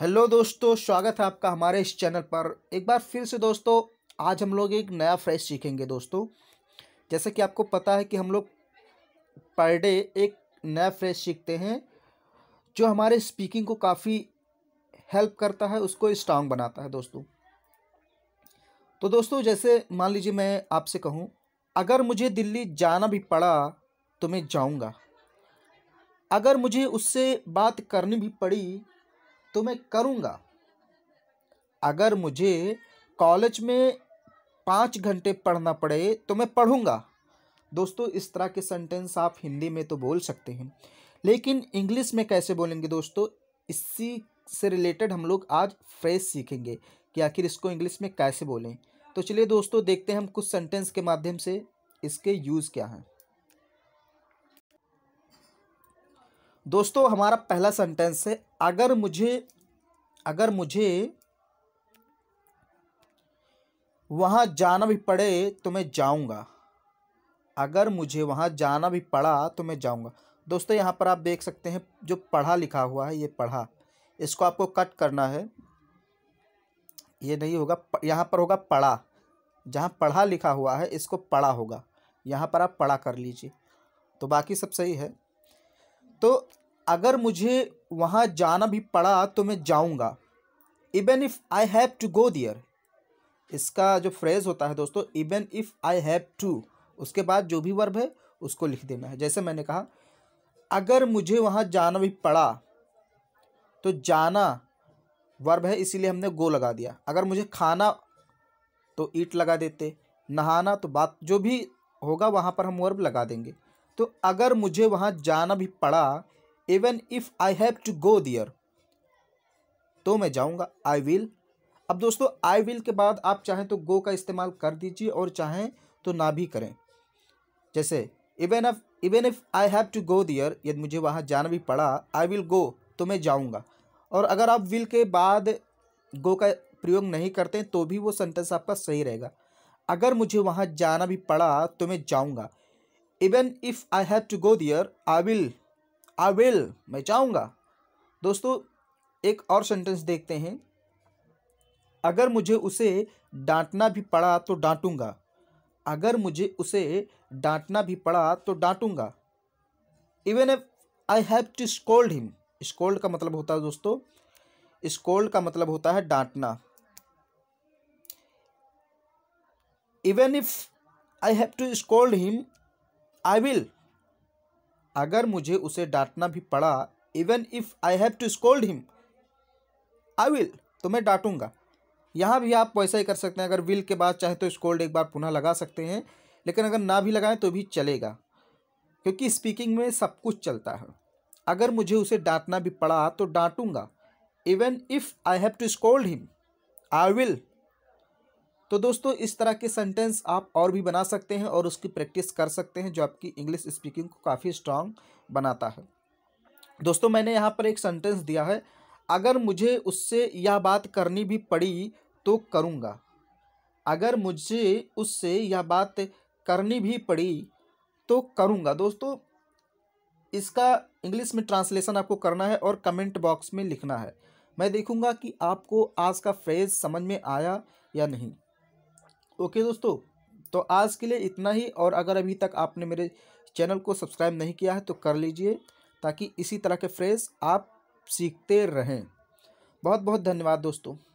hello दोस्तों स्वागत है आपका हमारे इस चैनल पर एक बार फिर से दोस्तों आज हम लोग एक नया फ्रेश सीखेंगे दोस्तों जैसे कि आपको पता है कि हम लोग पर डे एक नया फ्रेश सीखते हैं जो हमारे स्पीकिंग को काफ़ी हेल्प करता है उसको स्ट्रांग बनाता है दोस्तों तो दोस्तों जैसे मान लीजिए मैं आपसे कहूँ अगर मुझे दिल्ली जाना भी पड़ा तो मैं जाऊँगा अगर मुझे उससे बात करनी भी पड़ी तो मैं करूँगा अगर मुझे कॉलेज में पाँच घंटे पढ़ना पड़े तो मैं पढ़ूँगा दोस्तों इस तरह के सेंटेंस आप हिंदी में तो बोल सकते हैं लेकिन इंग्लिश में कैसे बोलेंगे दोस्तों इसी से रिलेटेड हम लोग आज फ्रेज सीखेंगे कि आखिर इसको इंग्लिश में कैसे बोलें तो चलिए दोस्तों देखते हैं हम कुछ सेंटेंस के माध्यम से इसके यूज़ क्या हैं दोस्तों हमारा पहला सेंटेंस है अगर मुझे अगर मुझे वहाँ जाना भी पड़े तो मैं जाऊँगा अगर मुझे वहाँ जाना भी पड़ा तो मैं जाऊँगा दोस्तों यहाँ पर आप देख सकते हैं जो पढ़ा लिखा हुआ है ये पढ़ा इसको आपको कट करना है ये नहीं होगा यहाँ पर होगा पढ़ा जहाँ पढ़ा लिखा हुआ है इसको पढ़ा होगा यहाँ पर आप पढ़ा कर लीजिए तो बाकी सब सही है तो अगर मुझे वहाँ जाना भी पड़ा तो मैं जाऊँगा even if I have to go there इसका जो फ्रेज़ होता है दोस्तों even if I have to उसके बाद जो भी वर्ब है उसको लिख देना है जैसे मैंने कहा अगर मुझे वहाँ जाना भी पड़ा तो जाना वर्ब है इसीलिए हमने गो लगा दिया अगर मुझे खाना तो ईट लगा देते नहाना तो बात जो भी होगा वहाँ पर हम वर्ब लगा देंगे तो अगर मुझे वहाँ जाना भी पड़ा even if I have to go there तो मैं जाऊँगा आई विल अब दोस्तों आई विल के बाद आप चाहें तो गो का इस्तेमाल कर दीजिए और चाहें तो ना भी करें जैसे even if even if I have to go there यदि मुझे वहाँ जाना भी पड़ा आई विल गो तो मैं जाऊँगा और अगर आप विल के बाद गो का प्रयोग नहीं करते तो भी वो सेंटेंस आपका सही रहेगा अगर मुझे वहाँ जाना भी पड़ा तो मैं जाऊँगा even if I have to go there I will I will मैं चाहूँगा दोस्तों एक और सेंटेंस देखते हैं अगर मुझे उसे डांटना भी पड़ा तो डांटूंगा अगर मुझे उसे डांटना भी पड़ा तो डांटूंगा even if I have to scold him scold का मतलब होता है दोस्तों स्कोल्ड का मतलब होता है डांटना even if I have to scold him I will अगर मुझे उसे डांटना भी पड़ा even if I have to scold him I will तो मैं डांटूंगा यहाँ भी आप वैसा ही कर सकते हैं अगर विल के बाद चाहे तो स्कोल्ड एक बार पुनः लगा सकते हैं लेकिन अगर ना भी लगाएं तो भी चलेगा क्योंकि स्पीकिंग में सब कुछ चलता है अगर मुझे उसे डांटना भी पड़ा तो डांटूंगा even if I have to scold him I will तो दोस्तों इस तरह के सेंटेंस आप और भी बना सकते हैं और उसकी प्रैक्टिस कर सकते हैं जो आपकी इंग्लिश स्पीकिंग को काफ़ी स्ट्रांग बनाता है दोस्तों मैंने यहाँ पर एक सेंटेंस दिया है अगर मुझे उससे यह बात करनी भी पड़ी तो करूँगा अगर मुझे उससे यह बात करनी भी पड़ी तो करूँगा दोस्तों इसका इंग्लिश में ट्रांसलेशन आपको करना है और कमेंट बॉक्स में लिखना है मैं देखूँगा कि आपको आज का फ्रेज समझ में आया या नहीं ओके दोस्तों तो आज के लिए इतना ही और अगर अभी तक आपने मेरे चैनल को सब्सक्राइब नहीं किया है तो कर लीजिए ताकि इसी तरह के फ्रेज़ आप सीखते रहें बहुत बहुत धन्यवाद दोस्तों